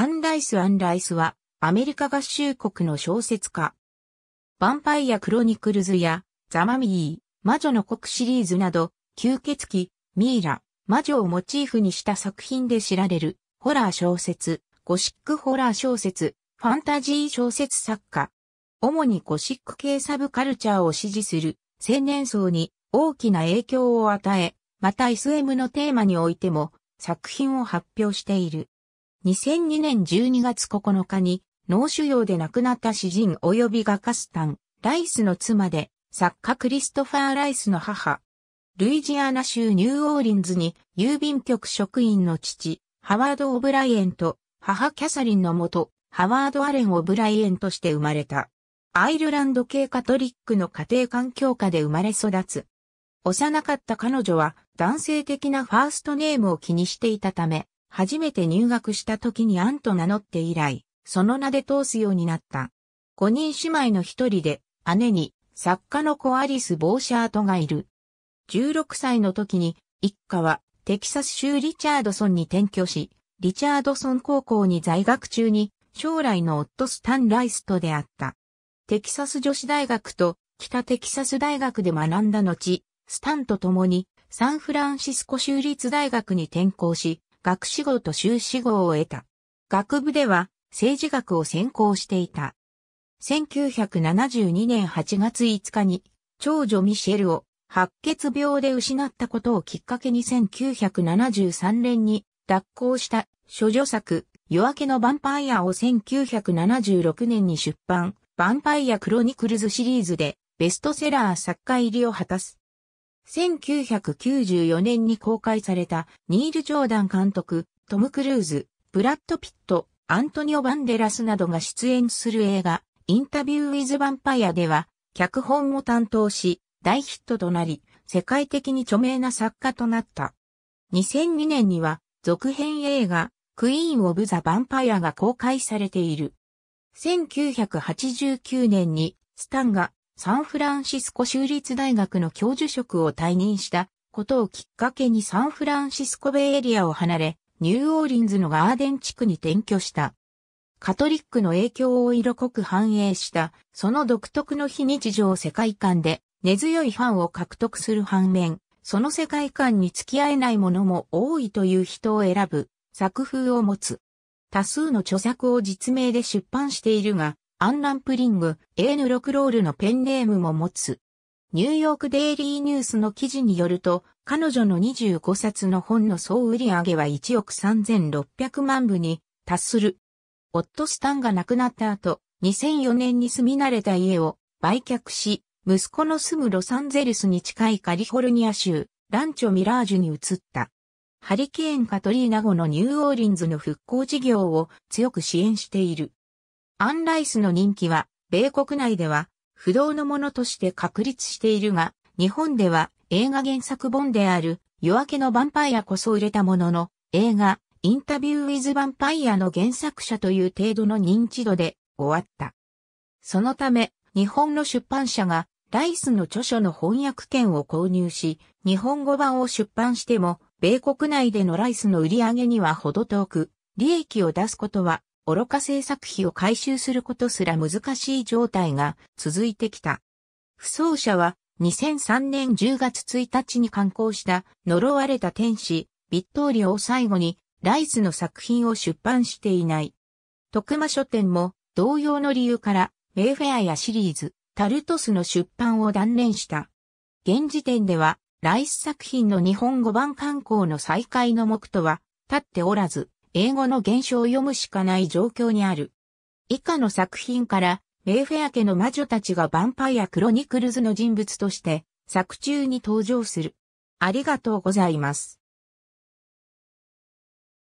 アンライス・アンライスは、アメリカ合衆国の小説家。ヴァンパイア・クロニクルズや、ザ・マミー、魔女の国シリーズなど、吸血鬼、ミイラ、魔女をモチーフにした作品で知られる、ホラー小説、ゴシックホラー小説、ファンタジー小説作家。主にゴシック系サブカルチャーを支持する、青年層に大きな影響を与え、また SM のテーマにおいても、作品を発表している。2002年12月9日に脳腫瘍で亡くなった詩人及び画家スタン、ライスの妻で、作家クリストファー・ライスの母。ルイジアナ州ニューオーリンズに郵便局職員の父、ハワード・オブライエンと母キャサリンのもと、ハワード・アレン・オブライエンとして生まれた。アイルランド系カトリックの家庭環境下で生まれ育つ。幼かった彼女は男性的なファーストネームを気にしていたため、初めて入学した時にアンと名乗って以来、その名で通すようになった。5人姉妹の一人で、姉に、作家の子アリス・ボーシャートがいる。16歳の時に、一家は、テキサス州リチャードソンに転居し、リチャードソン高校に在学中に、将来の夫スタン・ライスと出会った。テキサス女子大学と北テキサス大学で学んだ後、スタンと共にサンフランシスコ州立大学に転校し、学士号と修士号を得た。学部では政治学を専攻していた。1972年8月5日に長女ミシェルを白血病で失ったことをきっかけに1973年に脱行した処女作夜明けのヴァンパイアを1976年に出版、ヴァンパイアクロニクルズシリーズでベストセラー作家入りを果たす。1994年に公開されたニール・ジョーダン監督、トム・クルーズ、ブラッド・ピット、アントニオ・バンデラスなどが出演する映画、インタビュー・ウィズ・ヴァンパイアでは、脚本を担当し、大ヒットとなり、世界的に著名な作家となった。2002年には、続編映画、クイーン・オブ・ザ・ヴァンパイアが公開されている。1989年に、スタンがサンフランシスコ州立大学の教授職を退任したことをきっかけにサンフランシスコベイエリアを離れ、ニューオーリンズのガーデン地区に転居した。カトリックの影響を色濃く反映した、その独特の非日常世界観で根強いファンを獲得する反面、その世界観に付き合えないものも多いという人を選ぶ作風を持つ。多数の著作を実名で出版しているが、アンランプリング、AN6 ロールのペンネームも持つ。ニューヨークデイリーニュースの記事によると、彼女の25冊の本の総売上げは1億3600万部に達する。オットスタンが亡くなった後、2004年に住み慣れた家を売却し、息子の住むロサンゼルスに近いカリフォルニア州、ランチョミラージュに移った。ハリケーンカトリーナ後のニューオーリンズの復興事業を強く支援している。アンライスの人気は、米国内では、不動のものとして確立しているが、日本では映画原作本である夜明けのヴァンパイアこそ売れたものの、映画、インタビュー・ウィズ・ヴァンパイアの原作者という程度の認知度で終わった。そのため、日本の出版社がライスの著書の翻訳権を購入し、日本語版を出版しても、米国内でのライスの売り上げにはほど遠く、利益を出すことは愚か制作費を回収することすら難しい状態が続いてきた。不走者は2003年10月1日に刊行した呪われた天使、ビットーリオを最後にライスの作品を出版していない。徳間書店も同様の理由からメイフェアやシリーズ、タルトスの出版を断念した。現時点ではライス作品の日本語版刊行の再開の目とは立っておらず、英語の原書を読むしかない状況にある。以下の作品から、メイフェア家の魔女たちがヴァンパイア・クロニクルズの人物として、作中に登場する。ありがとうございます。